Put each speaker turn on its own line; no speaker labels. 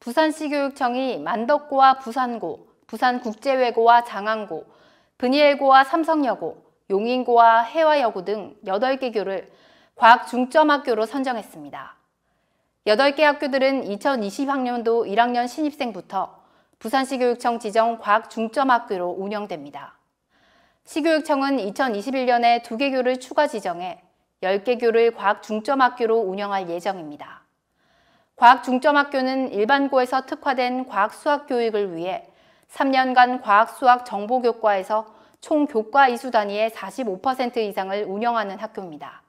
부산시교육청이 만덕고와 부산고, 부산국제외고와 장안고, 브니엘고와 삼성여고, 용인고와 해화여고 등 8개 교를 과학 중점 학교로 선정했습니다. 8개 학교들은 2020학년도 1학년 신입생부터 부산시 교육청 지정 과학 중점 학교로 운영됩니다. 시교육청은 2021년에 2개 교를 추가 지정해 10개 교를 과학 중점 학교로 운영할 예정입니다. 과학중점학교는 일반고에서 특화된 과학수학 교육을 위해 3년간 과학수학 정보교과에서 총 교과 이수 단위의 45% 이상을 운영하는 학교입니다.